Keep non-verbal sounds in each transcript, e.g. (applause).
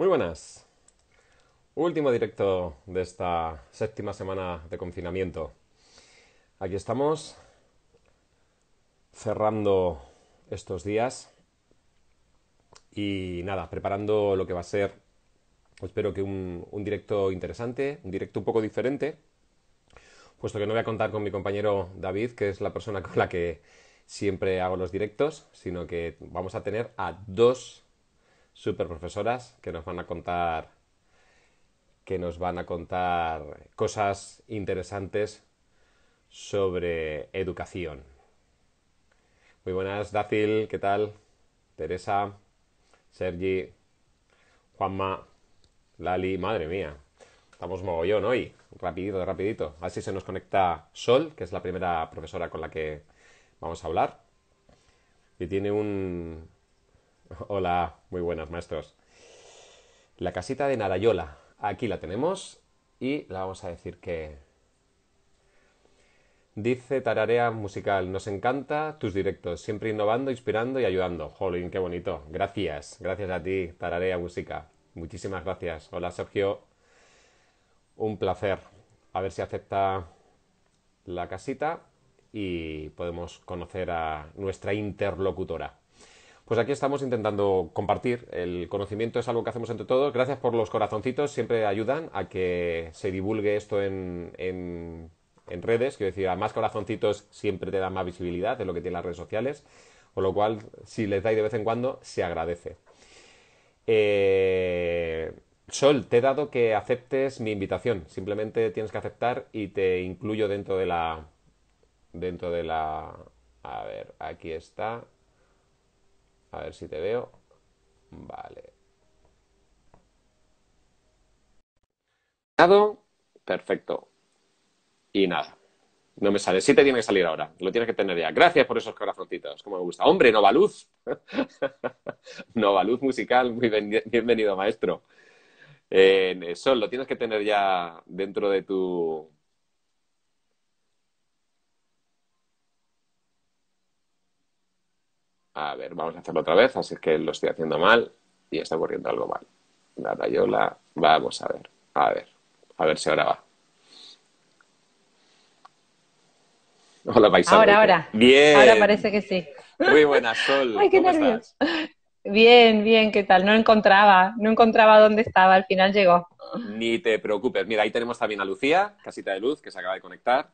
Muy buenas. Último directo de esta séptima semana de confinamiento. Aquí estamos cerrando estos días y nada, preparando lo que va a ser, espero que un, directo interesante, un directo un poco diferente, puesto que no voy a contar con mi compañero David, que es la persona con la que siempre hago los directos, sino que vamos a tener a dos super profesoras que nos van a contar que nos van a contar cosas interesantes sobre educación. Muy buenas, Dácil, ¿qué tal? Teresa, Sergi, Juanma, Lali, madre mía. Estamos mogollón hoy, rapidito, rapidito. Así se nos conecta Sol, que es la primera profesora con la que vamos a hablar. Y tiene un, (laughs) Hola, muy buenas maestros. La casita de Narayola. Aquí la tenemos y la vamos a decir que... Dice Tararea Musical, nos encanta tus directos, siempre innovando, inspirando y ayudando. Jolín, qué bonito. Gracias, gracias a ti, Tararea Música. Muchísimas gracias. Hola Sergio, un placer. A ver si acepta la casita y podemos conocer a nuestra interlocutora. Pues aquí estamos intentando compartir. El conocimiento es algo que hacemos entre todos. Gracias por los corazoncitos, siempre ayudan a que se divulgue esto en, en, redes. Quiero decir, a más corazoncitos siempre te dan más visibilidad, de lo que tienen las redes sociales. Con lo cual, si les dais de vez en cuando, se agradece. Eh, Sol, te he dado que aceptes mi invitación. Simplemente tienes que aceptar y te incluyo dentro de la. Dentro de la. A ver, aquí está. A ver si te veo. Vale. Perfecto. Y nada. No me sale. Sí te tiene que salir ahora. Lo tienes que tener ya. Gracias por esos corazoncitos. Como me gusta. Hombre, Nova Luz. (laughs) Nova Luz musical. Muy bienvenido, maestro. Eh, Sol, lo tienes que tener ya dentro de tu a ver, vamos a hacerlo otra vez, así que lo estoy haciendo mal y está ocurriendo algo mal. La rayola, vamos a ver, a ver, a ver si ahora va. Hola, Paisa. Ahora, ahora. Bien. Ahora parece que sí. Muy buenas, Sol. Ay, qué nervios. Bien, bien, ¿qué tal? No encontraba, no encontraba dónde estaba, al final llegó. Ni te preocupes. Mira, ahí tenemos también a Lucía, Casita de Luz, que se acaba de conectar.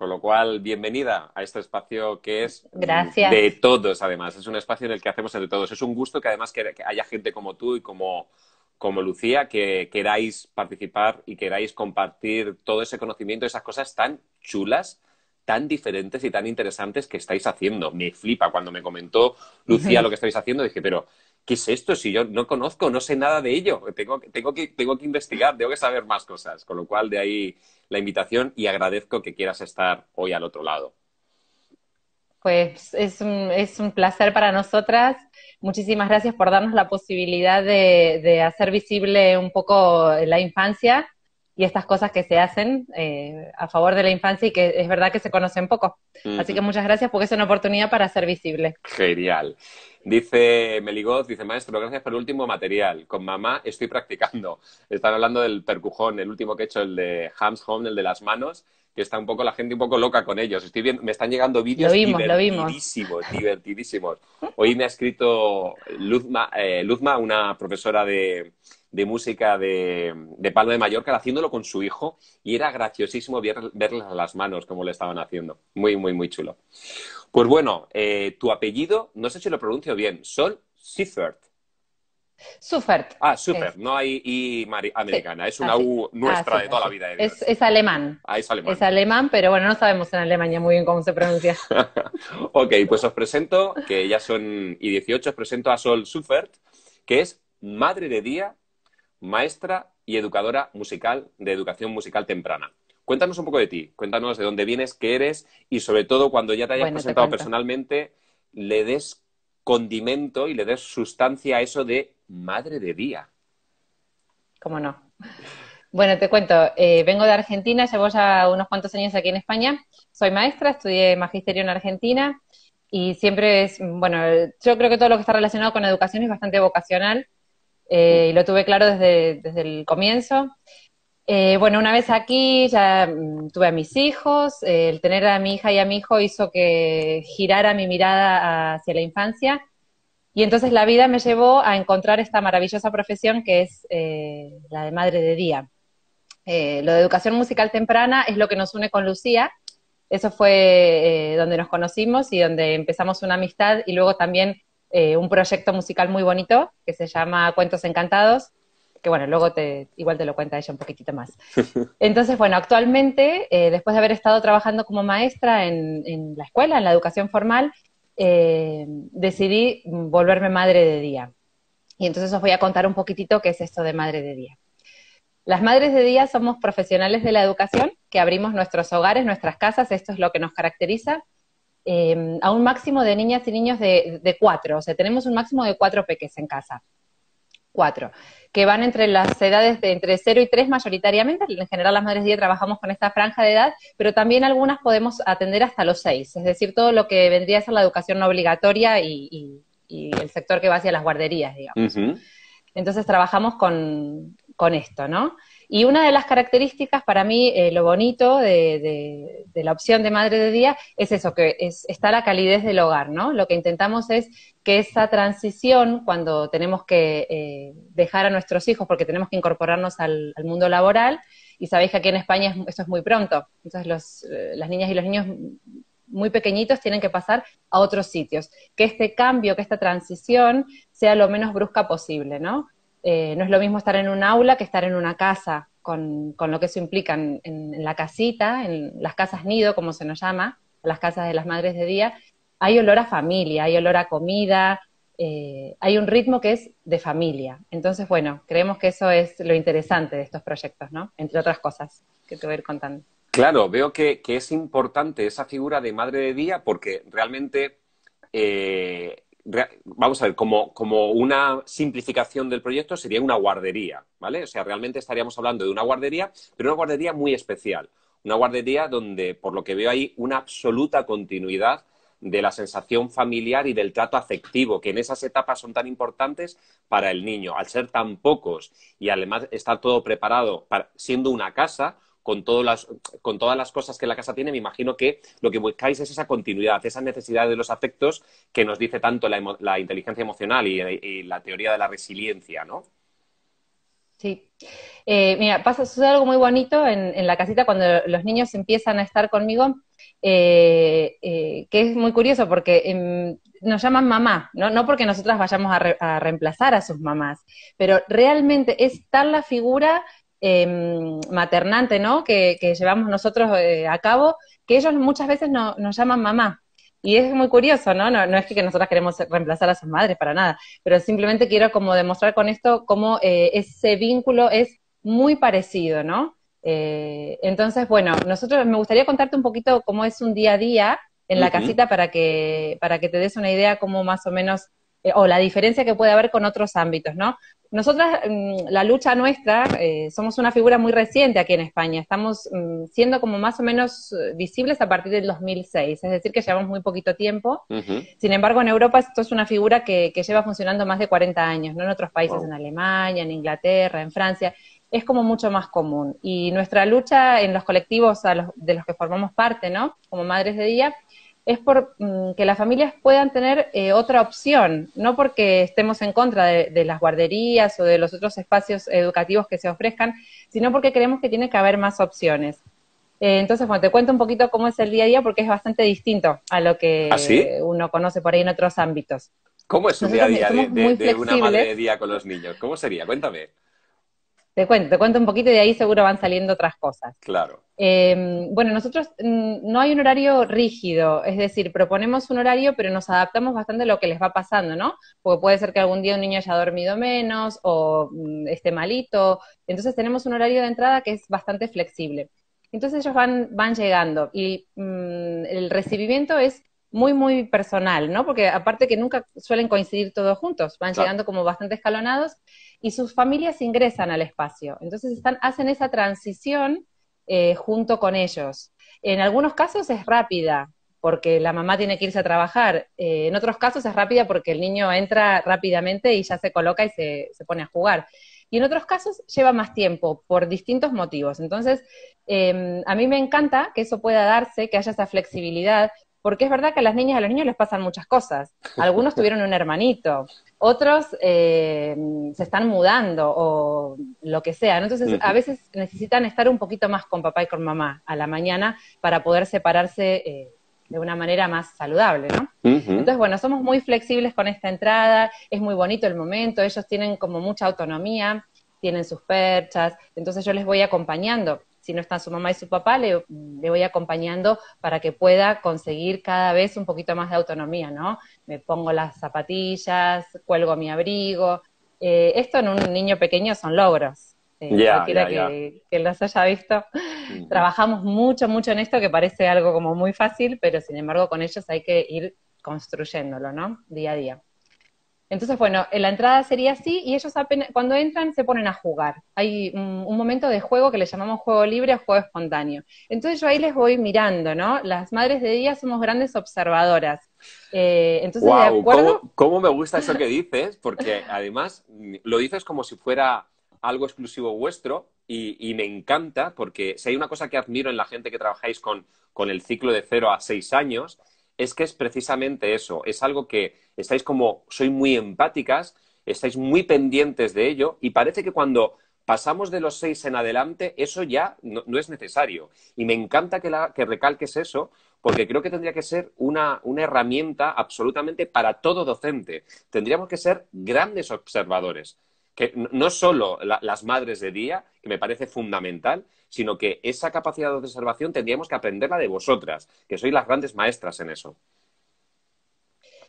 Con lo cual, bienvenida a este espacio que es de todos, además. Es un espacio en el que hacemos entre todos. Es un gusto que además que haya gente como tú y como, como Lucía que queráis participar y queráis compartir todo ese conocimiento, esas cosas tan chulas tan diferentes y tan interesantes que estáis haciendo. Me flipa cuando me comentó Lucía lo que estáis haciendo. Dije, pero ¿qué es esto? Si yo no conozco, no sé nada de ello, tengo, que, tengo que investigar, tengo que saber más cosas, con lo cual de ahí la invitación y agradezco que quieras estar hoy al otro lado. Pues es un, es un placer para nosotras. Muchísimas gracias por darnos la posibilidad de, de hacer visible un poco la infancia y estas cosas que se hacen eh, a favor de la infancia y que es verdad que se conocen poco. Así que muchas gracias porque es una oportunidad para ser visible. Genial. Dice Meligoz, dice maestro, gracias por el último material. Con mamá estoy practicando. (laughs) Están hablando del percujón, el último que he hecho, el de Hams Home, el de las manos está un poco la gente un poco loca con ellos. Estoy viendo, me están llegando vídeos divertidísimos, divertidísimos. Hoy me ha escrito Luzma, eh, Luzma una profesora de, música de, de, Palma de Mallorca, haciéndolo con su hijo, y era graciosísimo ver, las manos como le estaban haciendo. Muy, muy, muy chulo. Pues bueno, eh, tu apellido, no sé si lo pronuncio bien, Sol Seifert. Suffert. Ah, Sufert, no hay I americana, es una U nuestra ah, de toda la vida. Es, alemán. Ah, es alemán. Es alemán, pero bueno, no sabemos en Alemania muy bien cómo se pronuncia. (laughs) ok, pues os presento, que ya son y 18, os presento a Sol Suffert, que es madre de día, maestra y educadora musical de educación musical temprana. Cuéntanos un poco de ti, cuéntanos de dónde vienes, qué eres y sobre todo cuando ya te hayas presentado personalmente, le des condimento y le des sustancia a eso de madre de día. ¿Cómo no? Bueno, te cuento, eh, vengo de Argentina, llevo ya unos cuantos años aquí en España, soy maestra, estudié magisterio en Argentina y siempre es, bueno, yo creo que todo lo que está relacionado con educación es bastante vocacional eh, y lo tuve claro desde, desde el comienzo. Eh, bueno, una vez aquí ya mm, tuve a mis hijos, el tener a mi hija y a mi hijo hizo que girara mi mirada hacia la infancia y entonces la vida me llevó a encontrar esta maravillosa profesión que es eh, la de madre de día. Eh, lo de educación musical temprana es lo que nos une con Lucía, eso fue donde nos conocimos y donde empezamos una amistad y luego también un proyecto musical muy bonito que se llama Cuentos Encantados que bueno, luego igual te lo cuenta ella un poquitito más. (laughs) Entonces, bueno, actualmente, eh, después de haber estado trabajando como maestra en, la escuela, en la educación formal, eh, decidí volverme madre de día. Y entonces os voy a contar un poquitito qué es esto de madre de día. Las madres de día somos profesionales de la educación que abrimos nuestros hogares, nuestras casas, esto es lo que nos caracteriza, eh, a un máximo de niñas y niños de, de cuatro, o sea, tenemos un máximo de cuatro peques en casa cuatro, que van entre las edades de entre 0 y 3 mayoritariamente. En general las madres de día trabajamos con esta franja de edad, pero también algunas podemos atender hasta los 6, es decir, todo lo que vendría a ser la educación no obligatoria y, el sector que va hacia las guarderías, digamos. Entonces trabajamos con, con esto, ¿no? Y una de las características para mí, eh, lo bonito de, la opción de madre de día, es eso, que es, está la calidez del hogar, ¿no? Lo que intentamos es que esa transición, cuando tenemos que eh, dejar a nuestros hijos, porque tenemos que incorporarnos al, mundo laboral, y sabéis que aquí en España esto es muy pronto, entonces eh, las niñas y los niños muy pequeñitos tienen que pasar a otros sitios. Que este cambio, que esta transición sea lo menos brusca posible, ¿no? Eh, no es lo mismo estar en un aula que estar en una casa, con, lo que eso implica en, la casita, en las casas nido, como se nos llama, las casas de las madres de día, hay olor a familia, hay olor a comida, eh, hay un ritmo que es de familia. Entonces, bueno, creemos que eso es lo interesante de estos proyectos, ¿no? Entre otras cosas que te voy a ir contando. Claro, veo que, es importante esa figura de madre de día porque realmente eh, vamos a ver, como, una simplificación del proyecto sería una guardería, ¿vale? O sea, realmente estaríamos hablando de una guardería, pero una guardería muy especial. Una guardería donde, por lo que veo, ahí, una absoluta continuidad de la sensación familiar y del trato afectivo, que en esas etapas son tan importantes para el niño. Al ser tan pocos y además estar todo preparado, siendo una casa, con, todas las cosas que la casa tiene, me imagino que lo que buscáis es esa continuidad, esa necesidad de los afectos que nos dice tanto la, inteligencia emocional y, la teoría de la resiliencia, ¿no? Sí. Eh, mira, pasa, sucede algo muy bonito en, la casita cuando los niños empiezan a estar conmigo, eh, eh, que es muy curioso porque em, nos llaman mamá, ¿no? no porque nosotras vayamos a, a, reemplazar a sus mamás, pero realmente es tal la figura Em, maternante, ¿no? Que, llevamos nosotros eh, a cabo, que ellos muchas veces no, nos llaman mamá. Y es muy curioso, ¿no? ¿no? es que nosotras queremos reemplazar a sus madres para nada, pero simplemente quiero como demostrar con esto cómo eh, ese vínculo es muy parecido, ¿no? Eh, entonces, bueno, nosotros me gustaría contarte un poquito cómo es un día a día en la casita para que, para que te des una idea cómo más o menos o la diferencia que puede haber con otros ámbitos, ¿no? Nosotras, mm, la lucha nuestra, eh, somos una figura muy reciente aquí en España, estamos mm, siendo como más o menos eh, visibles a partir del 2006, es decir, que llevamos muy poquito tiempo. Sin embargo, en Europa esto es una figura que, lleva funcionando más de 40 años, ¿no? En otros países, en Alemania, en Inglaterra, en Francia, es como mucho más común. Y nuestra lucha en los colectivos de los que formamos parte, ¿no? Como Madres de Día, es por mm, que las familias puedan tener eh, otra opción, no porque estemos en contra de, las guarderías o de los otros espacios educativos que se ofrezcan, sino porque creemos que tiene que haber más opciones. Eh, entonces, bueno, te cuento un poquito cómo es el día a día porque es bastante distinto a lo que ¿Ah, uno conoce por ahí en otros ámbitos. ¿Cómo es un día a día de una madre de día con los niños? ¿Cómo sería? Cuéntame te cuento, te un poquito y de ahí seguro van saliendo otras cosas. Claro. Em, bueno, nosotros mm, no hay un horario rígido, es decir, proponemos un horario, pero nos adaptamos bastante a lo que les va pasando, ¿no? Porque puede ser que algún día un niño haya dormido menos o mm, esté malito. Entonces tenemos un horario de entrada que es bastante flexible. Entonces ellos van, van llegando y mm, el recibimiento es muy, muy personal, ¿no? Porque aparte que nunca suelen coincidir todos juntos, van llegando como bastante escalonados y sus familias ingresan al espacio. Entonces hacen esa transición eh, junto con ellos. En algunos casos es rápida, porque la mamá tiene que irse a trabajar. Eh, en otros casos es rápida porque el niño entra rápidamente y ya se coloca y se, pone a jugar. Y en otros casos lleva más tiempo por distintos motivos. Entonces, em, a mí me encanta que eso pueda darse, que haya esa flexibilidad, porque es verdad que a las niñas y a los niños les pasan muchas cosas. Algunos tuvieron un hermanito, otros eh, se están mudando o lo que sea. Entonces, a veces necesitan estar un poquito más con papá y con mamá a la mañana para poder separarse eh, de una manera más saludable, ¿no? Entonces, bueno, somos muy flexibles con esta entrada, es muy bonito el momento, ellos tienen como mucha autonomía, tienen sus perchas, entonces yo les voy acompañando si no están su mamá y su papá, le, voy acompañando para que pueda conseguir cada vez un poquito más de autonomía, ¿no? Me pongo las zapatillas, cuelgo mi abrigo. Eh, esto en un niño pequeño son logros. Eh, ya. cualquiera Que, los haya visto. Trabajamos mucho, mucho en esto, que parece algo como muy fácil, pero sin embargo con ellos hay que ir construyéndolo, ¿no? Día a día. Entonces, bueno, la entrada sería así y ellos cuando entran se ponen a jugar. Hay un, momento de juego que le llamamos juego libre o juego espontáneo. Entonces yo ahí les voy mirando, ¿no? Las madres de día somos grandes observadoras. Eh, entonces, ¿de acuerdo? ¿cómo, me gusta eso que dices? Porque además lo dices como si fuera algo exclusivo vuestro y, me encanta porque si hay una cosa que admiro en la gente que trabajáis con, con el ciclo de cero a seis años es que es precisamente eso, es algo que estáis como, soy muy empáticas, estáis muy pendientes de ello y parece que cuando pasamos de los seis en adelante, eso ya no, es necesario. Y me encanta que, recalques eso, porque creo que tendría que ser una, una, herramienta absolutamente para todo docente. Tendríamos que ser grandes observadores no solo las madres de día, que me parece fundamental, sino que esa capacidad de observación tendríamos que aprenderla de vosotras, que sois las grandes maestras en eso.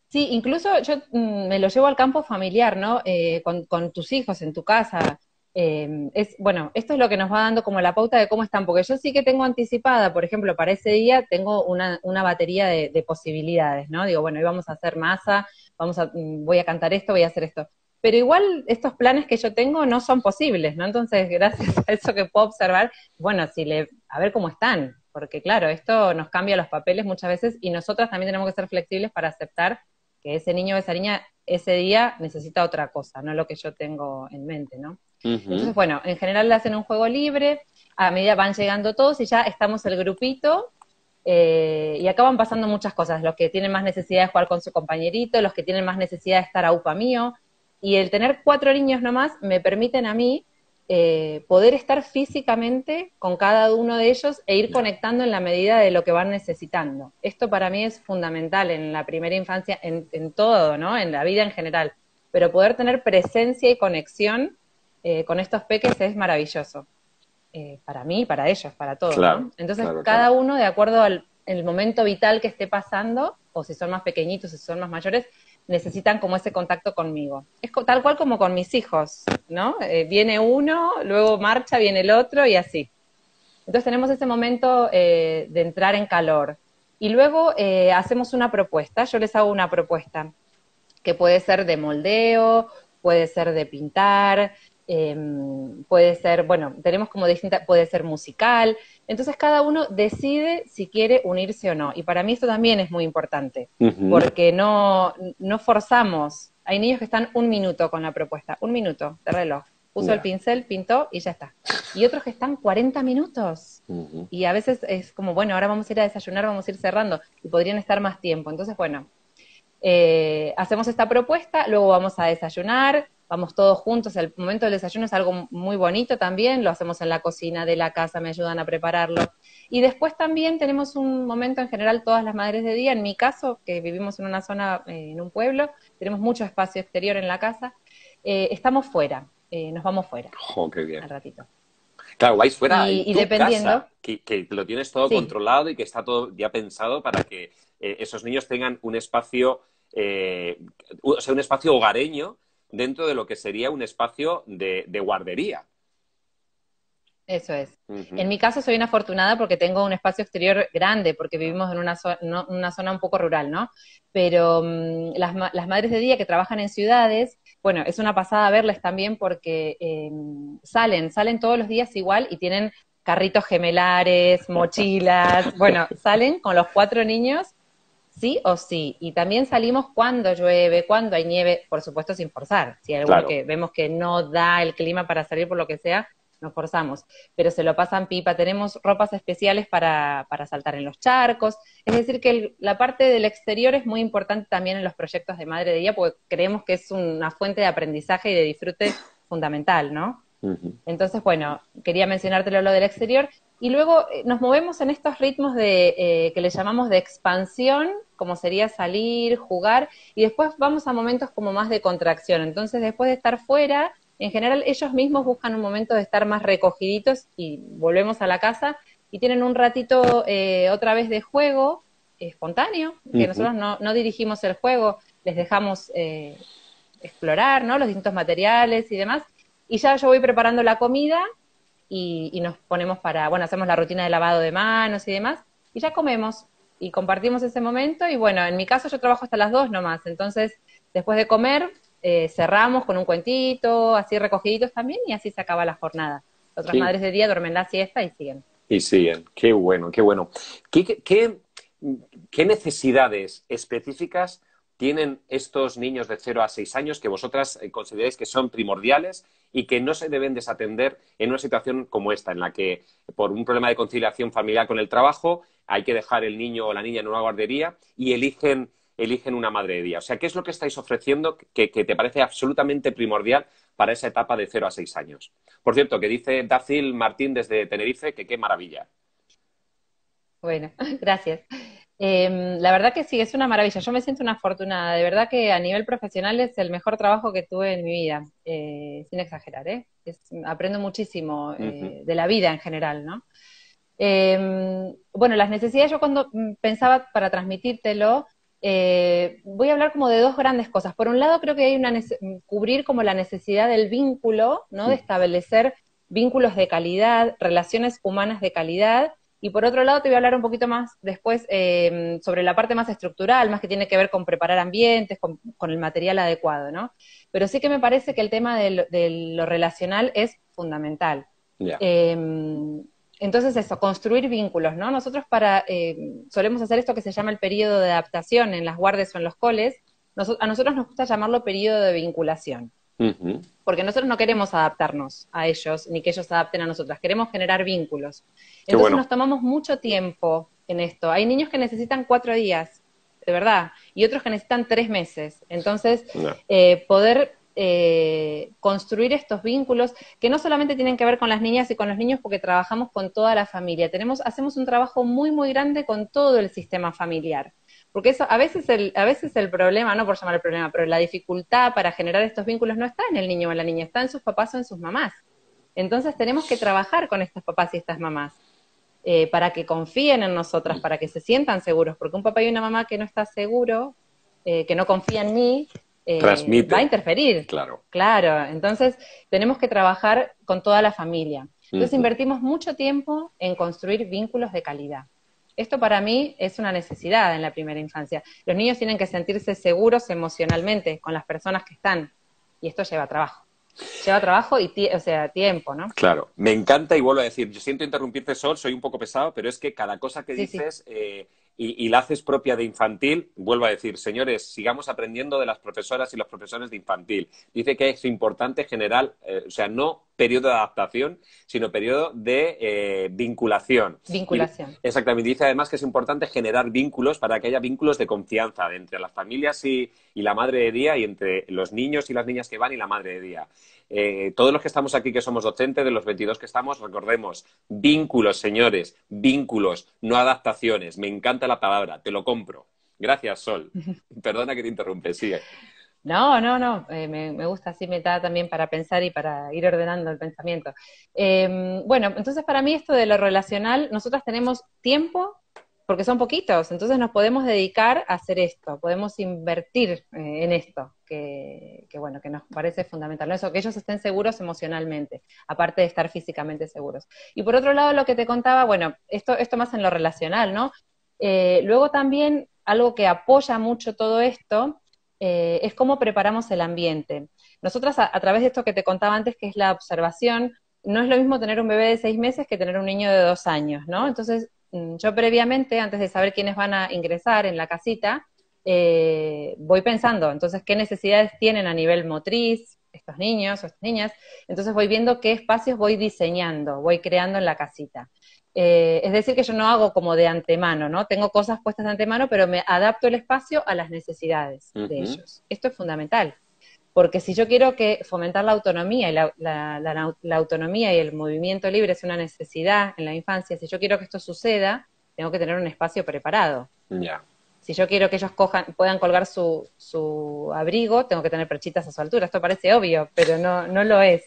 Sí, incluso yo mm, me lo llevo al campo familiar, ¿no? Eh, con, tus hijos en tu casa. Em, es, bueno, esto es lo que nos va dando como la pauta de cómo están, porque yo sí que tengo anticipada, por ejemplo, para ese día tengo una, una batería de, posibilidades, ¿no? Digo, bueno, hoy vamos a hacer masa, vamos a, mm, voy a cantar esto, voy a hacer esto pero igual estos planes que yo tengo no son posibles, ¿no? Entonces, gracias a eso que puedo observar, bueno, si a ver cómo están, porque claro, esto nos cambia los papeles muchas veces y nosotras también tenemos que ser flexibles para aceptar que ese niño o esa niña ese día necesita otra cosa, no lo que yo tengo en mente, ¿no? Entonces, bueno, en general le hacen un juego libre, a medida van llegando todos y ya estamos el grupito, eh, y acaban pasando muchas cosas, los que tienen más necesidad de jugar con su compañerito, los que tienen más necesidad de estar a upa mío, y el tener cuatro niños nomás me permiten a mí eh, poder estar físicamente con cada uno de ellos e ir conectando en la medida de lo que van necesitando. Esto para mí es fundamental en la primera infancia, en, todo, ¿no? En la vida en general. Pero poder tener presencia y conexión eh, con estos peques es maravilloso. Eh, para mí, para ellos, para todos. ¿no? Entonces, cada uno, de acuerdo al momento vital que esté pasando, o si son más pequeñitos, si son más mayores, necesitan como ese contacto conmigo. Es tal cual como con mis hijos, ¿no? Eh, viene uno, luego marcha, viene el otro y así. Entonces tenemos ese momento eh, de entrar en calor. Y luego eh, hacemos una propuesta, yo les hago una propuesta, que puede ser de moldeo, puede ser de pintar, Em, puede ser, bueno, tenemos como distinta, puede ser musical, entonces cada uno decide si quiere unirse o no. Y para mí esto también es muy importante, porque no, forzamos. Hay niños que están un minuto con la propuesta, un minuto de reloj. Puso el pincel, pintó y ya está. Y otros que están 40 minutos. Y a veces es como, bueno, ahora vamos a ir a desayunar, vamos a ir cerrando. Y podrían estar más tiempo. Entonces, bueno, eh, hacemos esta propuesta, luego vamos a desayunar, vamos todos juntos, el momento del desayuno es algo muy bonito también, lo hacemos en la cocina de la casa, me ayudan a prepararlo. Y después también tenemos un momento en general todas las madres de día, en mi caso, que vivimos en una zona, eh, en un pueblo, tenemos mucho espacio exterior en la casa, eh, estamos fuera, eh, nos vamos fuera. ¡Oh, qué bien! Al ratito. Claro, vais fuera y, dependiendo, que, lo tienes todo controlado y que está todo ya pensado para que esos niños tengan un espacio, o sea, un espacio hogareño dentro de lo que sería un espacio de, guardería. Eso es. En mi caso soy una afortunada porque tengo un espacio exterior grande, porque vivimos en una, zona un poco rural, ¿no? Pero mm, las, madres de día que trabajan en ciudades, bueno, es una pasada verles también porque em, salen, salen todos los días igual y tienen carritos gemelares, mochilas, (laughs) bueno, salen con los cuatro niños sí o sí. Y también salimos cuando llueve, cuando hay nieve, por supuesto sin forzar. Si hay algo que vemos que no da el clima para salir por lo que sea, nos forzamos. Pero se lo pasan pipa. Tenemos ropas especiales para, para saltar en los charcos. Es decir, que la parte del exterior es muy importante también en los proyectos de Madre de Día, porque creemos que es una fuente de aprendizaje y de disfrute fundamental, ¿no? Entonces, bueno, quería mencionártelo lo del exterior. Y luego eh, nos movemos en estos ritmos de, eh, que le llamamos de expansión, como sería salir, jugar, y después vamos a momentos como más de contracción. Entonces, después de estar fuera, en general ellos mismos buscan un momento de estar más recogiditos y volvemos a la casa y tienen un ratito eh, otra vez de juego espontáneo, que nosotros no, dirigimos el juego, les dejamos explorar, ¿no? Los distintos materiales y demás, y ya yo voy preparando la comida y, nos ponemos para, bueno, hacemos la rutina de lavado de manos y demás, y ya comemos y compartimos ese momento. Y bueno, en mi caso yo trabajo hasta las dos nomás, entonces después de comer eh, cerramos con un cuentito, así recogiditos también, y así se acaba la jornada. Otras madres de día duermen la siesta y siguen. Y siguen, qué bueno, qué bueno. qué necesidades específicas tienen estos niños de 0 a 6 años que vosotras eh, consideráis que son primordiales y que no se deben desatender en una situación como esta, en la que por un problema de conciliación familiar con el trabajo hay que dejar el niño o la niña en una guardería y eligen, una madre de día. O sea, ¿qué es lo que estáis ofreciendo que, que te parece absolutamente primordial para esa etapa de 0 a 6 años? Por cierto, que dice Dacil Martín desde Tenerife que qué maravilla. Bueno, (laughs) gracias. Em, la verdad que sí, es una maravilla. Yo me siento una afortunada. De verdad que a nivel profesional es el mejor trabajo que tuve en mi vida, eh, sin exagerar. ¿eh? aprendo muchísimo eh, de la vida en general, ¿no? Em, bueno, las necesidades, yo cuando mm, pensaba para transmitírtelo, eh, voy a hablar como de dos grandes cosas. Por un lado, creo que hay una cubrir como la necesidad del vínculo, ¿no? De establecer vínculos de calidad, relaciones humanas de calidad, y por otro lado, te voy a hablar un poquito más después em, sobre la parte más estructural, más que tiene que ver con preparar ambientes, con, el material adecuado, ¿no? Pero sí que me parece que el tema de lo, relacional es fundamental. Em, entonces eso, construir vínculos, ¿no? Nosotros para, em, solemos hacer esto que se llama el periodo de adaptación en las guardias o en los coles, a nosotros nos gusta llamarlo periodo de vinculación. Porque nosotros no queremos adaptarnos a ellos, ni que ellos se adapten a nosotras, queremos generar vínculos. Entonces nos tomamos mucho tiempo en esto. Hay niños que necesitan cuatro días, de verdad, y otros que necesitan tres meses. Entonces, eh, poder eh, construir estos vínculos que no solamente tienen que ver con las niñas y con los niños porque trabajamos con toda la familia, tenemos, hacemos un trabajo muy, muy grande con todo el sistema familiar. Porque eso, a veces el, a veces el problema, no por llamar el problema, pero la dificultad para generar estos vínculos no está en el niño o en la niña, está en sus papás o en sus mamás. Entonces tenemos que trabajar con estos papás y estas mamás. Eh, para que confíen en nosotras, para que se sientan seguros, porque un papá y una mamá que no está seguro, eh, que no confía en mí, eh, va a interferir. Claro. Claro, entonces tenemos que trabajar con toda la familia. Entonces invertimos mucho tiempo en construir vínculos de calidad. Esto para mí es una necesidad en la primera infancia. Los niños tienen que sentirse seguros emocionalmente con las personas que están y esto lleva trabajo. Lleva trabajo y o sea, tiempo, ¿no? Claro, me encanta y vuelvo a decir, yo siento interrumpirte Sol, soy un poco pesado, pero es que cada cosa que dices eh, y, la haces propia de infantil, vuelvo a decir, señores, sigamos aprendiendo de las profesoras y los profesores de infantil. Dice que es importante general, eh, o sea, no periodo de adaptación, sino periodo de eh, vinculación. Vinculación. exactamente. Dice además que es importante generar vínculos para que haya vínculos de confianza entre las familias y, y, la madre de día y entre los niños y las niñas que van y la madre de día. Eh, todos los que estamos aquí que somos docentes, de los 22 que estamos, recordemos, vínculos, señores, vínculos, no adaptaciones. Me encanta la palabra, te lo compro. Gracias, Sol. (laughs) Perdona que te interrumpe, sigue. No, no, no, eh, me, gusta así, me da también para pensar y para ir ordenando el pensamiento. Em, bueno, entonces para mí esto de lo relacional, nosotras tenemos tiempo porque son poquitos, entonces nos podemos dedicar a hacer esto, podemos invertir eh, en esto, que, bueno, que nos parece fundamental, Eso, que ellos estén seguros emocionalmente, aparte de estar físicamente seguros. Y por otro lado, lo que te contaba, bueno, esto, esto más en lo relacional, ¿no? Eh, luego también algo que apoya mucho todo esto eh, es cómo preparamos el ambiente. Nosotras, a, través de esto que te contaba antes, que es la observación, no es lo mismo tener un bebé de seis meses que tener un niño de dos años, ¿no? Entonces, mm, yo previamente, antes de saber quiénes van a ingresar en la casita, eh, voy pensando, entonces, qué necesidades tienen a nivel motriz estos niños o estas niñas. Entonces voy viendo qué espacios voy diseñando, voy creando en la casita. Eh, es decir, que yo no hago como de antemano, ¿no? Tengo cosas puestas de antemano, pero me adapto el espacio a las necesidades de ellos. Esto es fundamental, porque si yo quiero que fomentar la autonomía y la, autonomía y el movimiento libre es una necesidad en la infancia, si yo quiero que esto suceda, tengo que tener un espacio preparado. Si yo quiero que ellos cojan, puedan colgar su, su, abrigo, tengo que tener perchitas a su altura. Esto parece obvio, pero no, no lo es.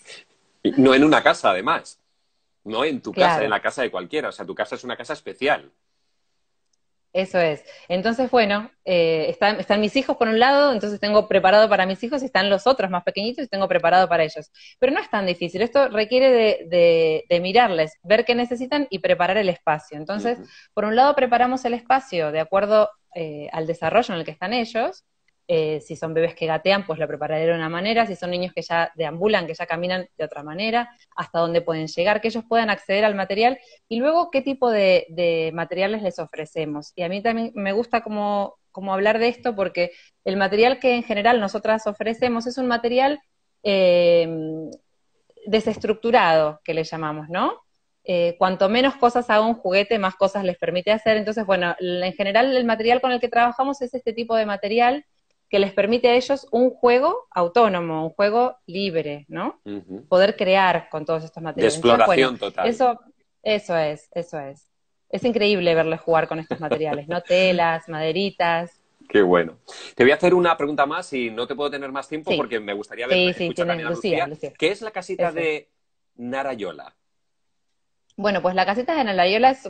No en una casa, además no en tu casa, en la casa de cualquiera. O sea, tu casa es una casa especial. Eso es. Entonces, bueno, eh, están, mis hijos por un lado, entonces tengo preparado para mis hijos, y están los otros más pequeñitos y tengo preparado para ellos. Pero no es tan difícil, esto requiere de, mirarles, ver qué necesitan y preparar el espacio. Entonces, por un lado preparamos el espacio de acuerdo eh, al desarrollo en el que están ellos, eh, si son bebés que gatean, pues lo prepararé de una manera, si son niños que ya deambulan, que ya caminan de otra manera, hasta dónde pueden llegar, que ellos puedan acceder al material y luego qué tipo de, materiales les ofrecemos. Y a mí también me gusta como, hablar de esto porque el material que en general nosotras ofrecemos es un material eh, desestructurado, que le llamamos, ¿no? Eh, cuanto menos cosas haga un juguete, más cosas les permite hacer. Entonces, bueno, en general el material con el que trabajamos es este tipo de material que les permite a ellos un juego autónomo, un juego libre, ¿no? Poder crear con todos estos materiales. De exploración total. Eso, eso es, eso es. Es increíble verles jugar con estos materiales, ¿no? (laughs) Telas, maderitas. Qué bueno. Te voy a hacer una pregunta más y no te puedo tener más tiempo porque me gustaría ver, sí, sí, tienen Lucía, ¿Qué es la casita de Narayola? Bueno, pues la casita de Narayola es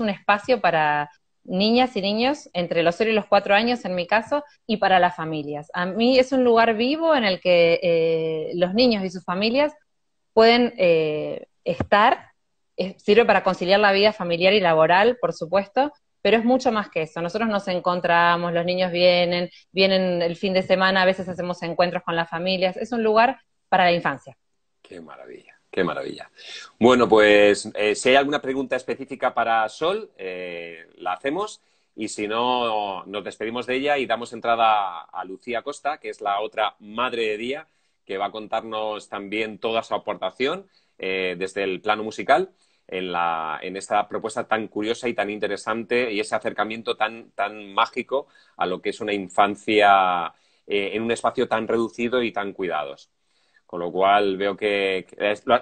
un espacio para niñas y niños entre los 0 y los 4 años en mi caso, y para las familias. A mí es un lugar vivo en el que eh, los niños y sus familias pueden eh, estar, sirve para conciliar la vida familiar y laboral, por supuesto, pero es mucho más que eso. Nosotros nos encontramos, los niños vienen, vienen el fin de semana, a veces hacemos encuentros con las familias, es un lugar para la infancia. Qué maravilla. Qué maravilla. Bueno, pues eh, si hay alguna pregunta específica para Sol, eh, la hacemos. Y si no, nos despedimos de ella y damos entrada a Lucía Costa, que es la otra madre de día, que va a contarnos también toda su aportación eh, desde el plano musical en, la, en esta propuesta tan curiosa y tan interesante y ese acercamiento tan, mágico a lo que es una infancia en un espacio tan reducido y tan cuidados. Con lo cual veo que,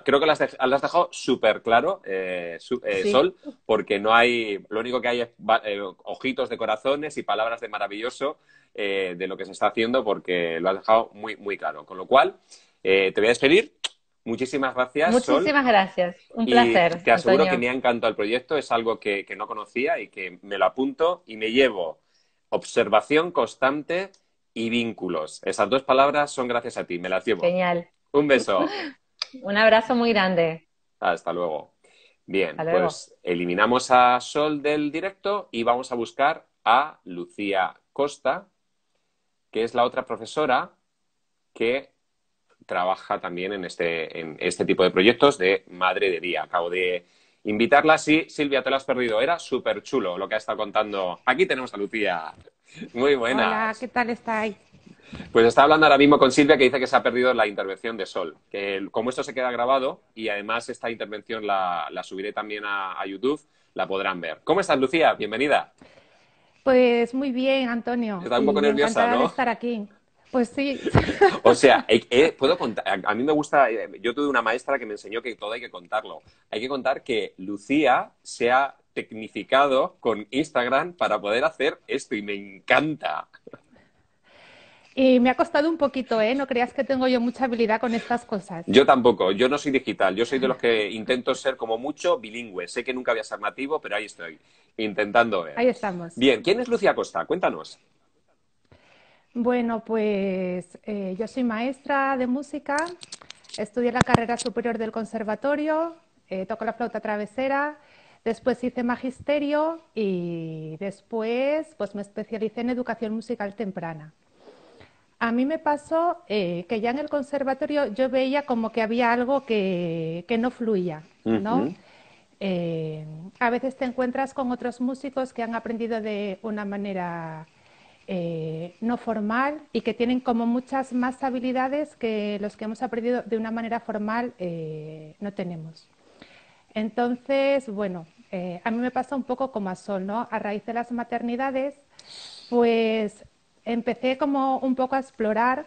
creo que las has dejado súper claro, eh, eh Sol, porque no hay, lo único que hay es eh, ojitos de corazones y palabras de maravilloso eh, de lo que se está haciendo, porque lo has dejado muy, muy claro. Con lo cual, te voy a despedir. Muchísimas gracias. Muchísimas gracias. Un placer. Te aseguro que me ha encantado el proyecto, es algo que, que no conocía y que me lo apunto y me llevo observación constante y vínculos. Esas dos palabras son gracias a ti, me las llevo. Genial. Un beso. (laughs) Un abrazo muy grande. Hasta luego. Bien, pues eliminamos a Sol del directo y vamos a buscar a Lucía Costa, que es la otra profesora que trabaja también en este, en este tipo de proyectos de madre de día. Acabo de invitarla. Sí, Silvia, te lo has perdido. Era súper chulo lo que ha estado contando. Aquí tenemos a Lucía. Muy buena. Hola, ¿qué tal estáis? Pues está hablando ahora mismo con Silvia que dice que se ha perdido la intervención de Sol. Que como esto se queda grabado y además esta intervención la, subiré también a, YouTube, la podrán ver. ¿Cómo estás, Lucía? Bienvenida. Pues muy bien, Antonio. Está un poco nerviosa, ¿no? estar aquí. Pues sí. (laughs) O sea, (laughs) eh, eh, puedo contar. A mí me gusta. Eh, yo tuve una maestra que me enseñó que todo hay que contarlo. Hay que contar que Lucía se ha tecnificado con Instagram para poder hacer esto y me encanta. Y me ha costado un poquito, ¿eh? No creas que tengo yo mucha habilidad con estas cosas. Yo tampoco, yo no soy digital, yo soy de los que intento ser como mucho bilingüe. Sé que nunca voy a ser nativo, pero ahí estoy, intentando Ahí estamos. Bien, ¿quién es Lucía Costa? Cuéntanos. Bueno, pues eh, yo soy maestra de música, estudié la carrera superior del conservatorio, eh, toco la flauta travesera, después hice magisterio y después pues me especialicé en educación musical temprana. A mí me pasó eh, que ya en el conservatorio yo veía como que había algo que, no fluía, ¿no? Eh, a veces te encuentras con otros músicos que han aprendido de una manera eh, no formal y que tienen como muchas más habilidades que los que hemos aprendido de una manera formal no tenemos. Entonces, bueno, a mí me pasa un poco como a Sol, ¿no? A raíz de las maternidades, pues empecé como un poco a explorar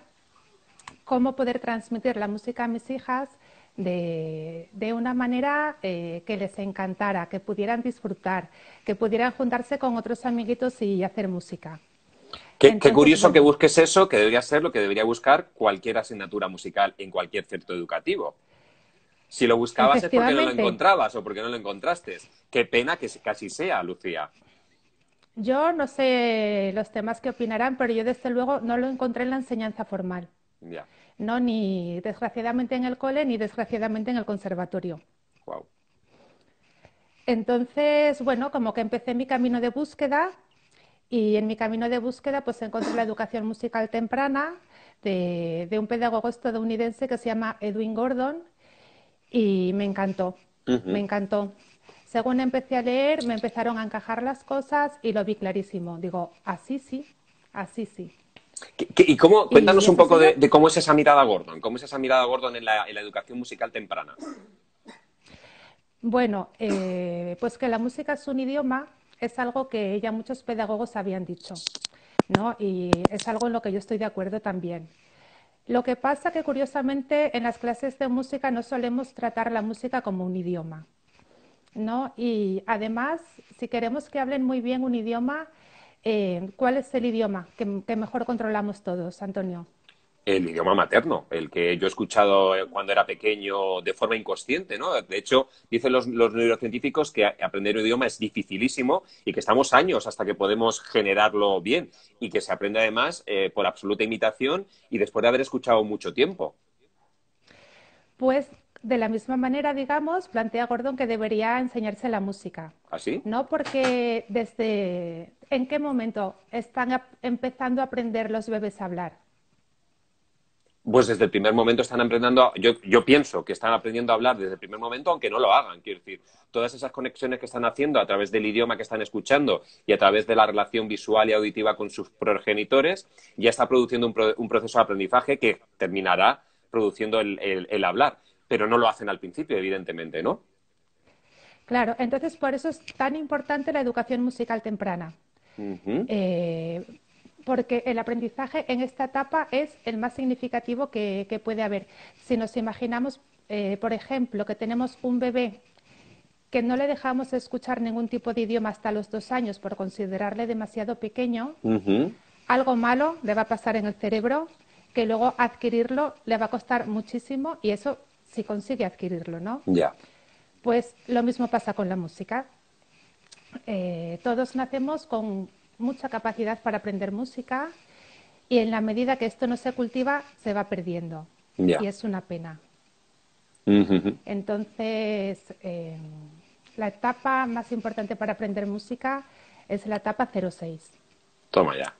cómo poder transmitir la música a mis hijas de, una manera eh, que les encantara, que pudieran disfrutar, que pudieran juntarse con otros amiguitos y hacer música. Qué, curioso que busques eso, que debería ser lo que debería buscar cualquier asignatura musical en cualquier centro educativo. Si lo buscabas es porque no lo encontrabas o porque no lo encontraste. Qué pena que casi sea, Lucía. Yo no sé los temas que opinarán, pero yo desde luego no lo encontré en la enseñanza formal. Ya. No, ni desgraciadamente en el cole, ni desgraciadamente en el conservatorio. Wow. Entonces, bueno, como que empecé mi camino de búsqueda y en mi camino de búsqueda pues encontré la educación musical temprana de, un pedagogo estadounidense que se llama Edwin Gordon y me encantó, me encantó. Según empecé a leer, me empezaron a encajar las cosas y lo vi clarísimo. Digo, así sí, así sí. ¿Qué, y cómo? Cuéntanos un poco de, cómo es esa mirada Gordon, cómo es esa mirada Gordon en la, educación musical temprana. Bueno, eh, pues que la música es un idioma es algo que ya muchos pedagogos habían dicho, ¿no? Y es algo en lo que yo estoy de acuerdo también. Lo que pasa que curiosamente en las clases de música no solemos tratar la música como un idioma. ¿no? Y además, si queremos que hablen muy bien un idioma, eh, ¿cuál es el idioma que, mejor controlamos todos, Antonio? El idioma materno, el que yo he escuchado eh, cuando era pequeño de forma inconsciente, ¿no? De hecho, dicen los, neurocientíficos que aprender un idioma es dificilísimo y que estamos años hasta que podemos generarlo bien y que se aprende además eh, por absoluta imitación y después de haber escuchado mucho tiempo. Pues de la misma manera, digamos, plantea Gordon que debería enseñarse la música. ¿Así? ¿Ah, no, porque desde en qué momento están empezando a aprender los bebés a hablar. Pues desde el primer momento están aprendiendo, yo, yo pienso que están aprendiendo a hablar desde el primer momento, aunque no lo hagan. Quiero decir, todas esas conexiones que están haciendo a través del idioma que están escuchando y a través de la relación visual y auditiva con sus progenitores, ya está produciendo un, proceso de aprendizaje que terminará produciendo el hablar pero no lo hacen al principio, evidentemente, ¿no? Claro, entonces por eso es tan importante la educación musical temprana. Eh, porque el aprendizaje en esta etapa es el más significativo que, puede haber. Si nos imaginamos, eh, por ejemplo, que tenemos un bebé que no le dejamos escuchar ningún tipo de idioma hasta los dos años por considerarle demasiado pequeño, algo malo le va a pasar en el cerebro que luego adquirirlo le va a costar muchísimo y eso si consigue adquirirlo, ¿no? Ya. Pues lo mismo pasa con la música. Eh, todos nacemos con mucha capacidad para aprender música y en la medida que esto no se cultiva se va perdiendo. Y es una pena. Entonces, em, la etapa más importante para aprender música es la etapa 06. Toma ya.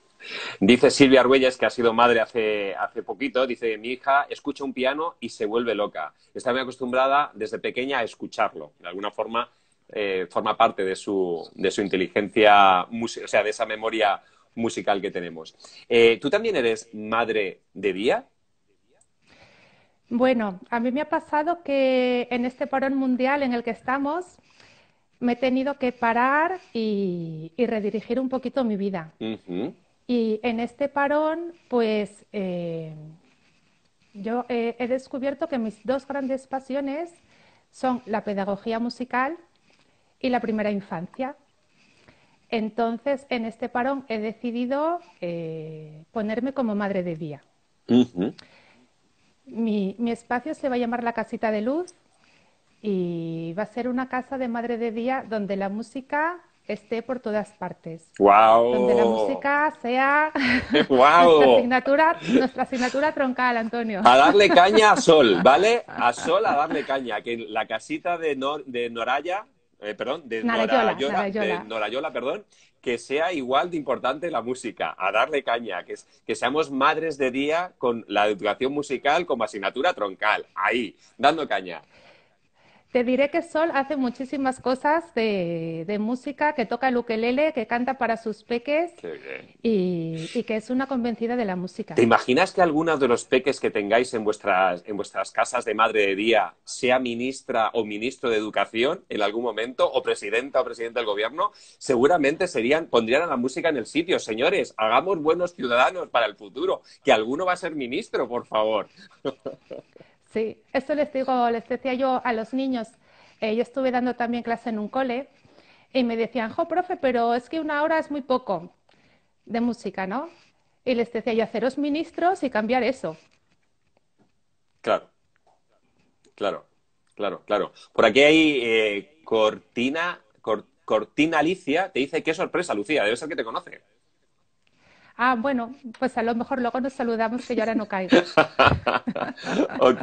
Dice Silvia Arguelles que ha sido madre hace, poquito, dice, mi hija escucha un piano y se vuelve loca. Está muy acostumbrada desde pequeña a escucharlo. De alguna forma eh, forma parte de su, de su inteligencia, o sea, de esa memoria musical que tenemos. Eh, ¿Tú también eres madre de día? Bueno, a mí me ha pasado que en este parón mundial en el que estamos, me he tenido que parar y, redirigir un poquito mi vida. Y en este parón, pues eh, yo eh, he descubierto que mis dos grandes pasiones son la pedagogía musical y la primera infancia. Entonces, en este parón he decidido eh, ponerme como madre de día. mi, mi espacio se va a llamar la casita de luz y va a ser una casa de madre de día donde la música esté por todas partes. Donde la música sea nuestra, eh, (laughs) asignatura, nuestra asignatura troncal, Antonio. A darle caña a Sol, (laughs) ¿vale? A Sol a darle caña. Que la casita de, de Noraya, eh, perdón, de Norayola, Norayola, perdón, que sea igual de importante la música, a darle caña, que, que seamos madres de día con la educación musical como asignatura troncal, ahí, dando caña. Te diré que Sol hace muchísimas cosas de, música, que toca el ukelele, que canta para sus peques y, que es una convencida de la música. ¿Te imaginas que alguno de los peques que tengáis en vuestras, en vuestras casas de madre de día sea ministra o ministro de educación en algún momento, o presidenta o presidente del gobierno? Seguramente serían, pondrían a la música en el sitio. Señores, hagamos buenos ciudadanos para el futuro, que alguno va a ser ministro, por favor. (laughs) Sí, eso les digo, les decía yo a los niños. Eh, yo estuve dando también clase en un cole y me decían, jo, profe, pero es que una hora es muy poco de música, ¿no? Y les decía yo, haceros ministros y cambiar eso. Claro, claro, claro, claro. Por aquí hay eh, Cortina, Cortina Alicia, te dice, qué sorpresa, Lucía, debe ser que te conoce ah, bueno, pues a lo mejor luego nos saludamos que yo ahora no caigo. (laughs) ok.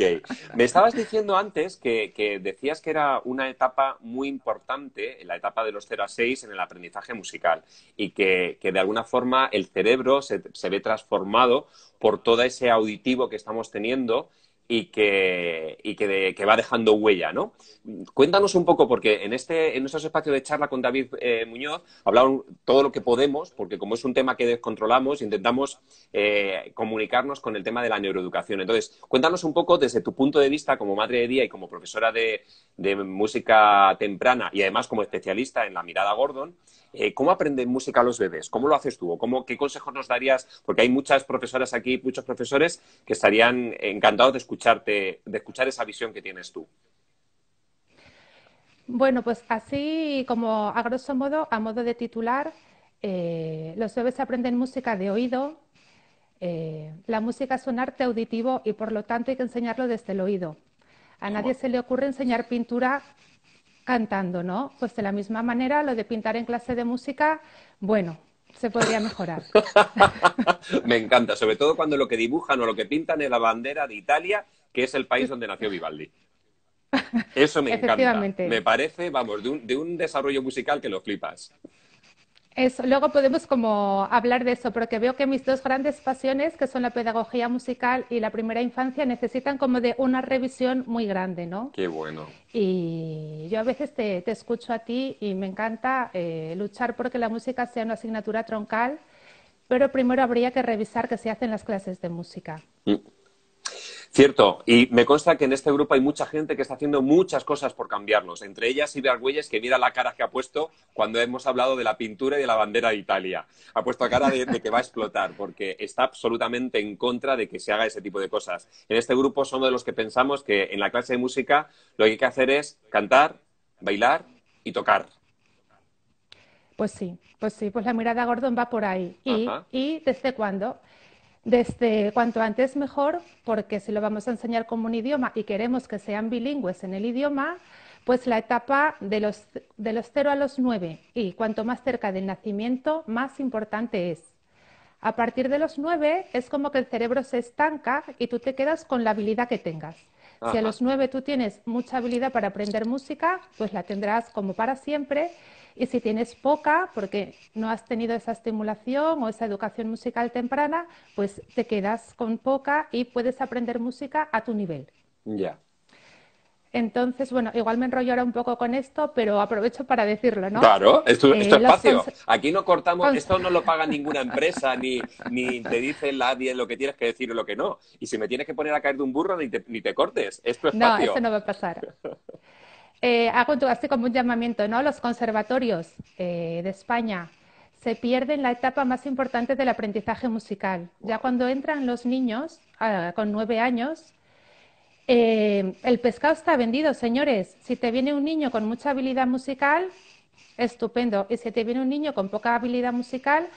Me estabas diciendo antes que, decías que era una etapa muy importante, la etapa de los 0 a 6 en el aprendizaje musical y que, que de alguna forma el cerebro se, se ve transformado por todo ese auditivo que estamos teniendo y que, y que, va dejando huella, ¿no? Cuéntanos un poco, porque en este, en nuestro espacio de charla con David eh, Muñoz hablaron todo lo que podemos, porque como es un tema que descontrolamos, intentamos eh, comunicarnos con el tema de la neuroeducación. Entonces, cuéntanos un poco desde tu punto de vista como madre de día y como profesora de, música temprana y además como especialista en la mirada Gordon, eh, ¿cómo aprenden música los bebés? ¿Cómo lo haces tú? ¿Cómo, ¿Qué consejos nos darías? Porque hay muchas profesoras aquí, muchos profesores que estarían encantados de escuchar de escuchar esa visión que tienes tú. Bueno, pues así como a grosso modo, a modo de titular, eh, los bebés aprenden música de oído. Eh, la música es un arte auditivo y por lo tanto hay que enseñarlo desde el oído. A nadie se le ocurre enseñar pintura cantando, ¿no? Pues de la misma manera, lo de pintar en clase de música, bueno, se podría mejorar. (laughs) Me encanta, sobre todo cuando lo que dibujan o lo que pintan es la bandera de Italia, que es el país donde nació Vivaldi. Eso me encanta. Me parece, vamos, de un, de un desarrollo musical que lo flipas. Eso, luego podemos como hablar de eso, porque veo que mis dos grandes pasiones, que son la pedagogía musical y la primera infancia, necesitan como de una revisión muy grande, ¿no? Qué bueno. Y yo a veces te, escucho a ti y me encanta eh, luchar porque la música sea una asignatura troncal, pero primero habría que revisar que se hacen las clases de música. Mm. Cierto, y me consta que en este grupo hay mucha gente que está haciendo muchas cosas por cambiarnos. entre ellas Iber Argüelles, que mira la cara que ha puesto cuando hemos hablado de la pintura y de la bandera de Italia. Ha puesto cara de, que va a explotar, porque está absolutamente en contra de que se haga ese tipo de cosas. En este grupo somos de los que pensamos que en la clase de música lo que hay que hacer es cantar, bailar y tocar. Pues sí, pues sí, pues la mirada Gordon va por ahí. ¿y desde cuándo? desde cuanto antes mejor, porque si lo vamos a enseñar como un idioma y queremos que sean bilingües en el idioma, pues la etapa de los, de a los nueve, y cuanto más cerca del nacimiento, más importante es. A partir de los nueve es como que el cerebro se estanca y tú te quedas con la habilidad que tengas. Si a los nueve tú tienes mucha habilidad para aprender música, pues la tendrás como para siempre. Y si tienes poca, porque no has tenido esa estimulación o esa educación musical temprana, pues te quedas con poca y puedes aprender música a tu nivel. Ya. Entonces, bueno, igual me enrollo ahora un poco con esto, pero aprovecho para decirlo, ¿no? Claro, esto, es eh, espacio. Aquí no cortamos, esto no lo paga ninguna (laughs) empresa, ni, te dice nadie lo que tienes que decir o lo que no. Y si me tienes que poner a caer de un burro, ni te, cortes. Esto es espacio. No, eso no va a pasar. (laughs) Eh, hago así como un llamamiento, ¿no? Los conservatorios eh, de España se pierden la etapa más importante del aprendizaje musical. Ya cuando entran los niños ah, con nueve años, eh, el pescado está vendido, señores. Si te viene un niño con mucha habilidad musical, estupendo. Y si te viene un niño con poca habilidad musical,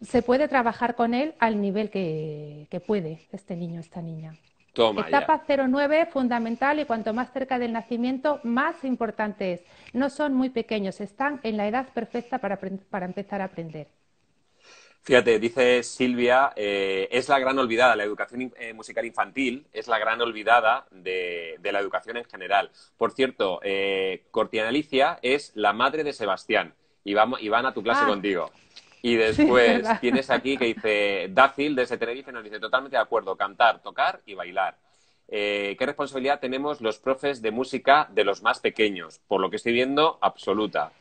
se puede trabajar con él al nivel que puede este niño, esta niña. La Etapa 09 fundamental y cuanto más cerca del nacimiento, más importante es. No son muy pequeños, están en la edad perfecta para, empezar a aprender. Fíjate, dice Silvia, eh, es la gran olvidada, la educación eh, musical infantil es la gran olvidada de, la educación en general. Por cierto, eh, Cortiana Alicia es la madre de Sebastián y, vamos, y van a tu clase ah, contigo. Y después tienes aquí que dice, Dácil desde Tenerife nos dice, totalmente de acuerdo, cantar, tocar y bailar. Eh, ¿Qué responsabilidad tenemos los profes de música de los más pequeños? Por lo que estoy viendo, absoluta.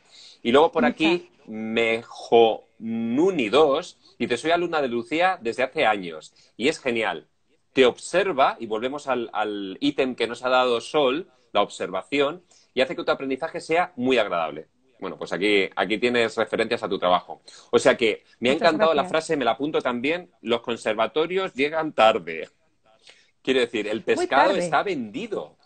Y luego por aquí, Mejonuni2, te soy alumna de Lucía desde hace años y es genial. Te observa, y volvemos al ítem que nos ha dado Sol, la observación, y hace que tu aprendizaje sea muy agradable. Bueno, pues aquí, aquí tienes referencias a tu trabajo. O sea que me ha encantado la frase, me la apunto también, los conservatorios llegan tarde. Quiero decir, el pescado está vendido.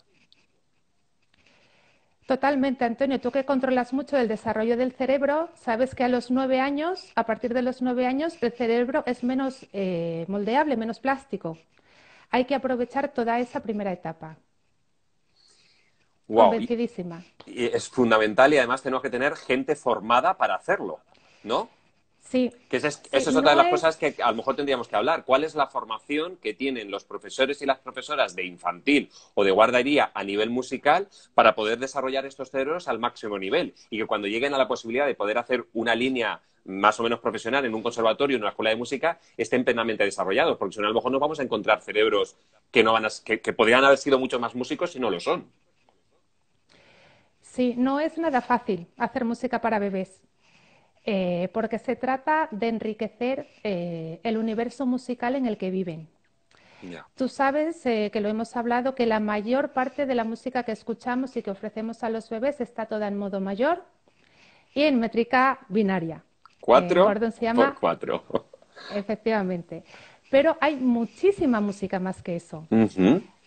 Totalmente, Antonio. Tú que controlas mucho el desarrollo del cerebro, sabes que a los nueve años, a partir de los nueve años, el cerebro es menos eh, moldeable, menos plástico. Hay que aprovechar toda esa primera etapa es fundamental y además tenemos que tener gente formada para hacerlo, ¿no? Sí. esa es, otra de las cosas que a lo mejor tendríamos que hablar. ¿Cuál es la formación que tienen los profesores y las profesoras de infantil o de guardería a nivel musical para poder desarrollar estos cerebros al máximo nivel? Y que cuando lleguen a la posibilidad de poder hacer una línea más o menos profesional en un conservatorio, en una escuela de música, estén plenamente desarrollados. Porque si no, a lo mejor nos vamos a encontrar cerebros que, no van podrían haber sido muchos más músicos y no lo son. Sí, no es nada fácil hacer música para bebés, eh, porque se trata de enriquecer eh, el universo musical en el que viven. Tú sabes eh, que lo hemos hablado, que la mayor parte de la música que escuchamos y que ofrecemos a los bebés está toda en modo mayor y en métrica binaria. Cuatro. Por cuatro. (laughs) Efectivamente pero hay muchísima música más que eso.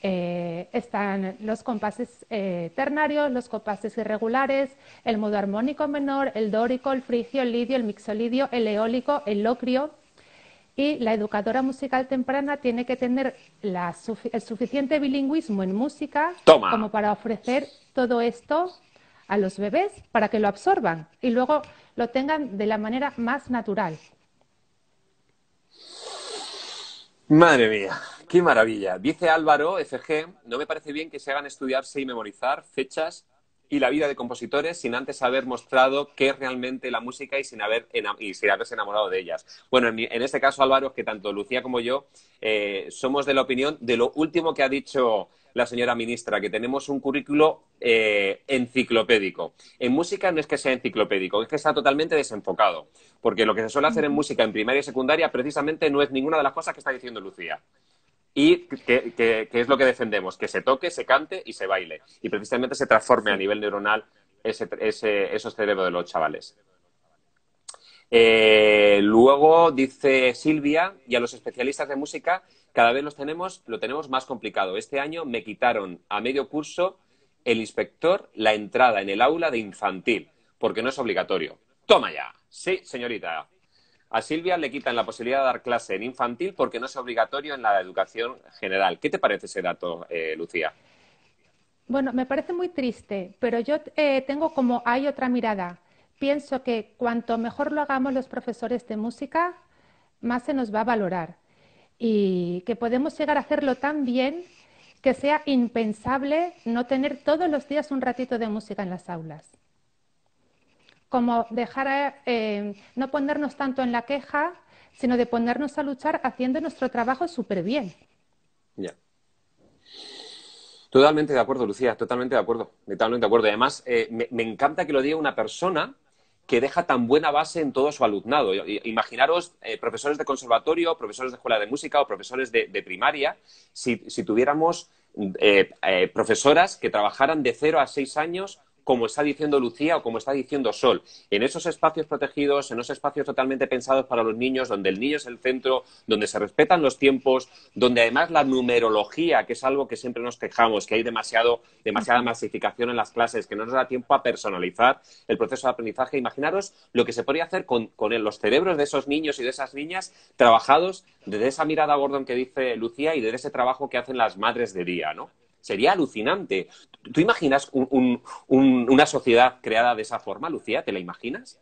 Eh, están los compases eh, ternarios, los compases irregulares, el modo armónico menor, el dórico, el frigio, el lidio, el mixolidio, el eólico, el locrio. Y la educadora musical temprana tiene que tener el suficiente bilingüismo en música como para ofrecer todo esto a los bebés para que lo absorban y luego lo tengan de la manera más natural. Madre mía, qué maravilla. Dice Álvaro FG, no me parece bien que se hagan estudiarse y memorizar fechas y la vida de compositores sin antes haber mostrado qué es realmente la música y sin, haber y sin haberse enamorado de ellas. Bueno, en, este caso, Álvaro, es que tanto Lucía como yo eh, somos de la opinión de lo último que ha dicho la señora ministra, que tenemos un currículo eh, enciclopédico. En música no es que sea enciclopédico, es que está totalmente desenfocado, porque lo que se suele hacer en música en primaria y secundaria precisamente no es ninguna de las cosas que está diciendo Lucía. Y que, es lo que defendemos, que se toque, se cante y se baile. Y precisamente se transforme a nivel neuronal ese, ese, esos cerebros de los chavales. Eh, luego dice Silvia, y a los especialistas de música cada vez lo tenemos más complicado. Este año me quitaron a medio curso el inspector la entrada en el aula de infantil, porque no es obligatorio. Toma ya. Sí, señorita. A Silvia le quitan la posibilidad de dar clase en infantil porque no es obligatorio en la educación general. ¿Qué te parece ese dato, eh, Lucía? Bueno, me parece muy triste, pero yo eh, tengo como hay otra mirada. Pienso que cuanto mejor lo hagamos los profesores de música, más se nos va a valorar y que podemos llegar a hacerlo tan bien que sea impensable no tener todos los días un ratito de música en las aulas. Como dejar, eh, no ponernos tanto en la queja, sino de ponernos a luchar haciendo nuestro trabajo súper bien. Ya. Totalmente de acuerdo, Lucía, totalmente de acuerdo, totalmente de acuerdo. Además, eh, me, encanta que lo diga una persona que deja tan buena base en todo su alumnado. Imaginaros eh, profesores de conservatorio, profesores de escuela de música o profesores de, primaria, si, tuviéramos eh, eh, profesoras que trabajaran de cero a seis años como está diciendo Lucía o como está diciendo Sol, en esos espacios protegidos, en esos espacios totalmente pensados para los niños, donde el niño es el centro, donde se respetan los tiempos, donde además la numerología, que es algo que siempre nos quejamos, que hay demasiada masificación en las clases, que no nos da tiempo a personalizar el proceso de aprendizaje. Imaginaros lo que se podría hacer con, los cerebros de esos niños y de esas niñas trabajados desde esa mirada Gordon que dice Lucía y desde ese trabajo que hacen las madres de día, ¿no? Sería alucinante. ¿Tú imaginas una sociedad creada de esa forma, Lucía? ¿Te la imaginas?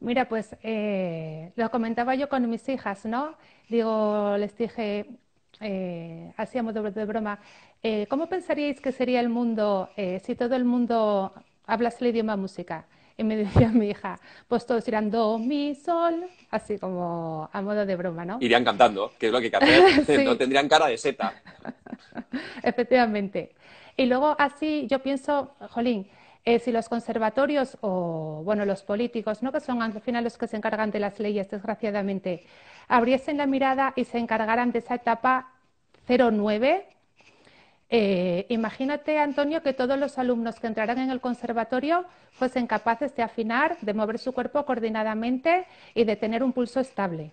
Mira, pues eh, lo comentaba yo con mis hijas, ¿no? Digo, les dije, eh, hacíamos de, de broma, eh, ¿cómo pensaríais que sería el mundo eh, si todo el mundo hablase el idioma música? Y me decía (laughs) mi hija, pues todos irán do, mi, sol, así como a modo de broma, ¿no? Irían cantando, que es lo que hay (laughs) (laughs) No tendrían cara de seta. Efectivamente. Y luego así yo pienso, jolín, eh, si los conservatorios o, bueno, los políticos, ¿no? que son al final los que se encargan de las leyes, desgraciadamente, abriesen la mirada y se encargaran de esa etapa 09, eh, imagínate, Antonio, que todos los alumnos que entraran en el conservatorio fuesen capaces de afinar, de mover su cuerpo coordinadamente y de tener un pulso estable.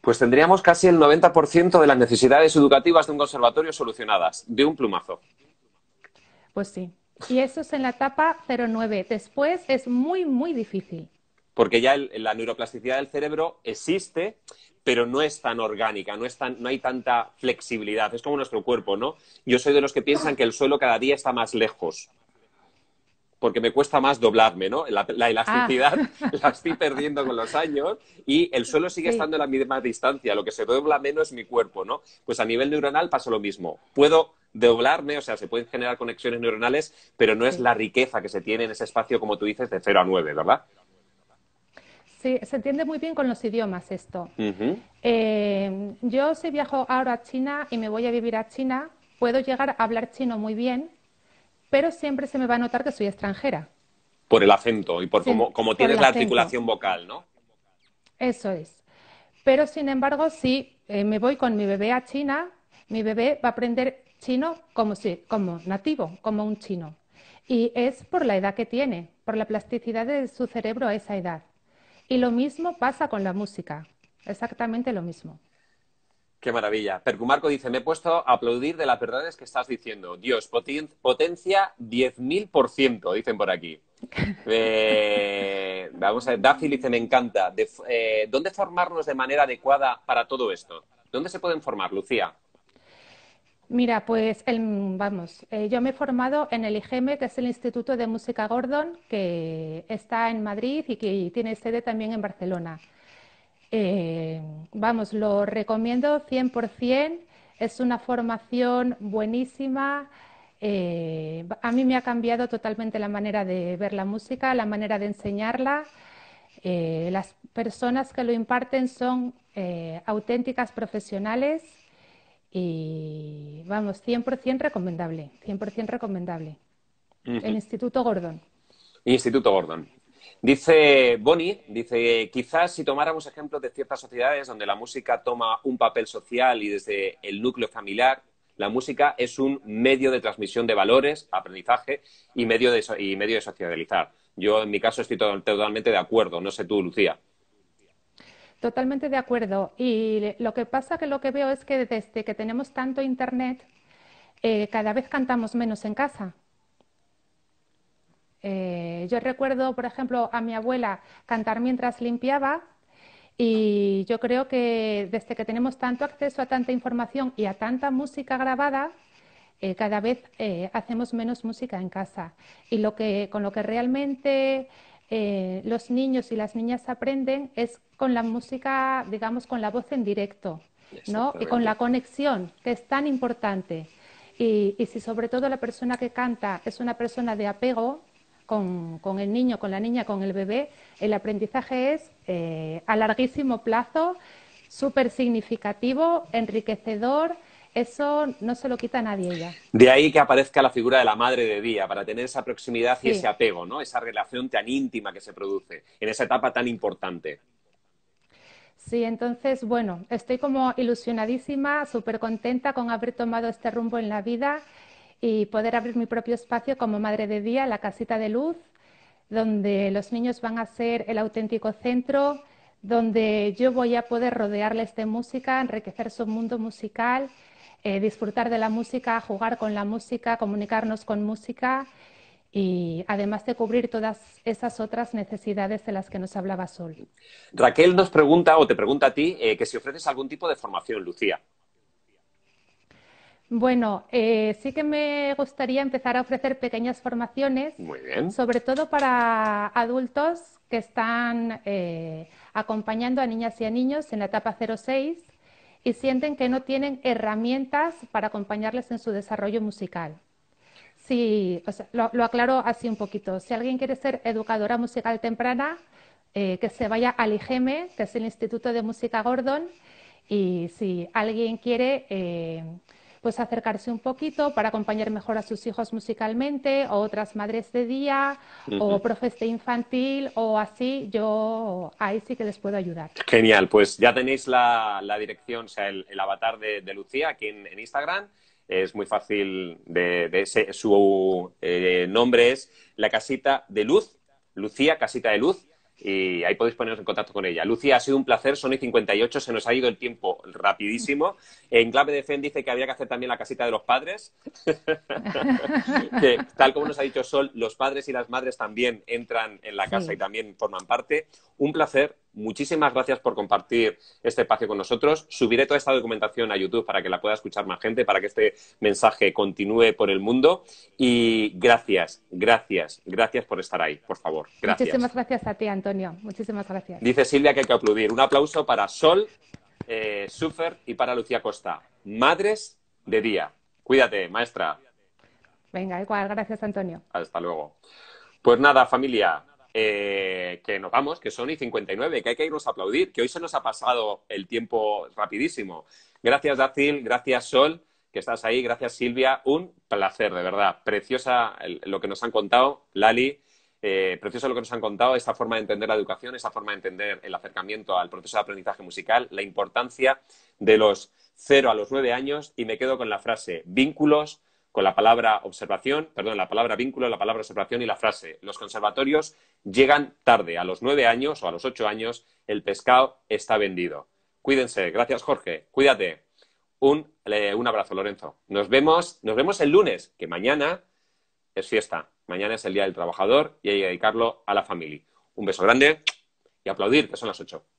Pues tendríamos casi el 90% de las necesidades educativas de un conservatorio solucionadas, de un plumazo. Pues sí. Y eso es en la etapa 09. Después es muy, muy difícil porque ya la neuroplasticidad del cerebro existe, pero no es tan orgánica, no, hay tanta flexibilidad. Es como nuestro cuerpo, ¿no? Yo soy de los que piensan que el suelo cada día está más lejos, porque me cuesta más doblarme, ¿no? La, elasticidad ah. (laughs) la estoy perdiendo con los años y el suelo sigue estando a la misma distancia, lo que se dobla menos es mi cuerpo, ¿no? Pues a nivel neuronal pasa lo mismo. Puedo doblarme, o sea, se pueden generar conexiones neuronales, pero no es la riqueza que se tiene en ese espacio, como tú dices, de 0 a 9, ¿verdad? se entiende muy bien con los idiomas esto. Eh, yo si viajo ahora a China y me voy a vivir a China, puedo llegar a hablar chino muy bien, pero siempre se me va a notar que soy extranjera. Por el acento y por cómo, tienes la articulación vocal, ¿no? Eso es. Pero sin embargo, si eh, me voy con mi bebé a China, mi bebé va a aprender chino como, si, como nativo, como un chino. Y es por la edad que tiene, por la plasticidad de su cerebro a esa edad. Y lo mismo pasa con la música, exactamente lo mismo. Qué maravilla. Percumarco dice, me he puesto a aplaudir de las verdades que estás diciendo. Dios, potencia 10.000%, dicen por aquí. (laughs) Eh, vamos a ver, dice, me encanta. Eh, ¿Dónde formarnos de manera adecuada para todo esto? ¿Dónde se pueden formar, Lucía? Mira, pues vamos, eh, yo me he formado en el IGM, que es el Instituto de Música Gordon, que está en Madrid y que tiene sede también en Barcelona. Eh, vamos, lo recomiendo 100%, es una formación buenísima. Eh, a mí me ha cambiado totalmente la manera de ver la música, la manera de enseñarla. las personas que lo imparten son auténticas profesionales y vamos, 100% recomendable, 100% recomendable. El Instituto Gordon. Instituto Gordon. Dice Bonnie, dice, quizás si tomáramos ejemplos de ciertas sociedades donde la música toma un papel social y desde el núcleo familiar, la música es un medio de transmisión de valores, aprendizaje y medio de, y medio de socializar. Yo en mi caso estoy totalmente de acuerdo, no sé tú, Lucía. Totalmente de acuerdo. Y lo que pasa que lo que veo es que desde que tenemos tanto Internet, eh, cada vez cantamos menos en casa. Eh, yo recuerdo, por ejemplo, a mi abuela cantar mientras limpiaba y yo creo que desde que tenemos tanto acceso a tanta información y a tanta música grabada, eh, cada vez hacemos menos música en casa. Y lo que, con lo que realmente eh, los niños y las niñas aprenden es con la música, digamos, con la voz en directo, ¿no? Y con la conexión, que es tan importante. Y, si sobre todo la persona que canta es una persona de apego con, el niño, con la niña, con el bebé, el aprendizaje es eh, a larguísimo plazo, súper significativo, enriquecedor eso no se lo quita nadie ya. De ahí que aparezca la figura de la madre de día, para tener esa proximidad y ese apego, ¿no? Esa relación tan íntima que se produce en esa etapa tan importante. Sí, entonces, bueno, estoy como ilusionadísima, súper contenta con haber tomado este rumbo en la vida y poder abrir mi propio espacio como madre de día, la casita de luz, donde los niños van a ser el auténtico centro, donde yo voy a poder rodearles de música, enriquecer su mundo musical eh, disfrutar de la música, jugar con la música, comunicarnos con música y además de cubrir todas esas otras necesidades de las que nos hablaba Sol. Raquel nos pregunta o te pregunta a ti eh, que si ofreces algún tipo de formación, Lucía. Bueno, eh, sí que me gustaría empezar a ofrecer pequeñas formaciones, sobre todo para adultos que están acompañando a niñas y a niños en la etapa 06 y sienten que no tienen herramientas para acompañarles en su desarrollo musical. Si lo, aclaro así un poquito. Si alguien quiere ser educadora musical temprana, eh, que se vaya al IGEME, que es el Instituto de Música Gordon, y si alguien quiere eh, pues acercarse un poquito para acompañar mejor a sus hijos musicalmente o otras madres de día o profes de infantil o así, yo ahí sí que les puedo ayudar. Genial, pues ya tenéis la, la dirección, o sea, el, avatar de, Lucía aquí en, Instagram. Es muy fácil de, de su eh, nombre es la casita de luz, Lucía, casita de luz y ahí podéis poneros en contacto con ella. Lucía, ha sido un placer, son y 58, se nos ha ido el tiempo rapidísimo. En Clave de Fen dice que había que hacer también la casita de los padres. (laughs) que, tal como nos ha dicho Sol, los padres y las madres también entran en la casa y también forman parte. Un placer, muchísimas gracias por compartir este espacio con nosotros. Subiré toda esta documentación a YouTube para que la pueda escuchar más gente, para que este mensaje continúe por el mundo. Y gracias, gracias, gracias por estar ahí, por favor. Gracias. Muchísimas gracias a ti, Antonio. Muchísimas gracias. Dice Silvia que hay que aplaudir. Un aplauso para Sol, eh, Sufer y para Lucía Costa. Madres de día. Cuídate, maestra. Venga, igual. Gracias, Antonio. Hasta luego. Pues nada, familia, eh, que nos vamos, que son y 59, que hay que irnos a aplaudir, que hoy se nos ha pasado el tiempo rapidísimo. Gracias, Dacil, gracias, Sol, que estás ahí, gracias, Silvia. Un placer, de verdad. Preciosa lo que nos han contado, Lali. Eh, precioso lo que nos han contado, esta forma de entender la educación, esta forma de entender el acercamiento al proceso de aprendizaje musical, la importancia de los cero a los nueve años y me quedo con la frase vínculos con la palabra observación, perdón, la palabra vínculo, la palabra observación y la frase. Los conservatorios llegan tarde, a los nueve años o a los ocho años, el pescado está vendido. Cuídense, gracias Jorge, cuídate. Un, eh, un abrazo, Lorenzo. Nos vemos, nos vemos el lunes, que mañana es fiesta. Mañana es el Día del Trabajador y hay que dedicarlo a la familia. Un beso grande y aplaudir, que son las ocho.